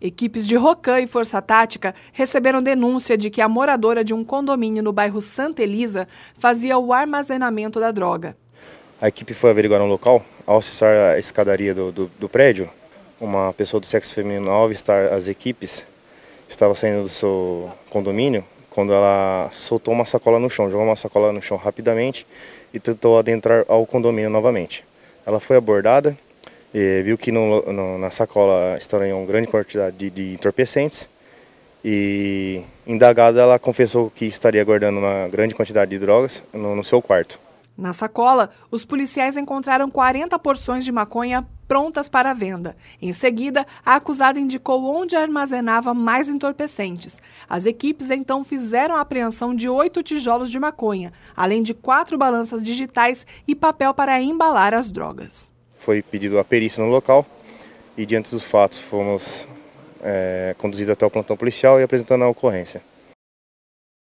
Equipes de Rocan e Força Tática receberam denúncia de que a moradora de um condomínio no bairro Santa Elisa fazia o armazenamento da droga. A equipe foi averiguar um local. Ao acessar a escadaria do, do, do prédio, uma pessoa do sexo feminino, ao as equipes, estava saindo do seu condomínio quando ela soltou uma sacola no chão, jogou uma sacola no chão rapidamente e tentou adentrar ao condomínio novamente. Ela foi abordada e viu que no, no, na sacola estranhou uma grande quantidade de, de entorpecentes e, indagada, ela confessou que estaria guardando uma grande quantidade de drogas no, no seu quarto. Na sacola, os policiais encontraram 40 porções de maconha prontas para venda. Em seguida, a acusada indicou onde armazenava mais entorpecentes. As equipes então fizeram a apreensão de oito tijolos de maconha, além de quatro balanças digitais e papel para embalar as drogas foi pedido a perícia no local e diante dos fatos fomos é, conduzidos até o plantão policial e apresentando a ocorrência.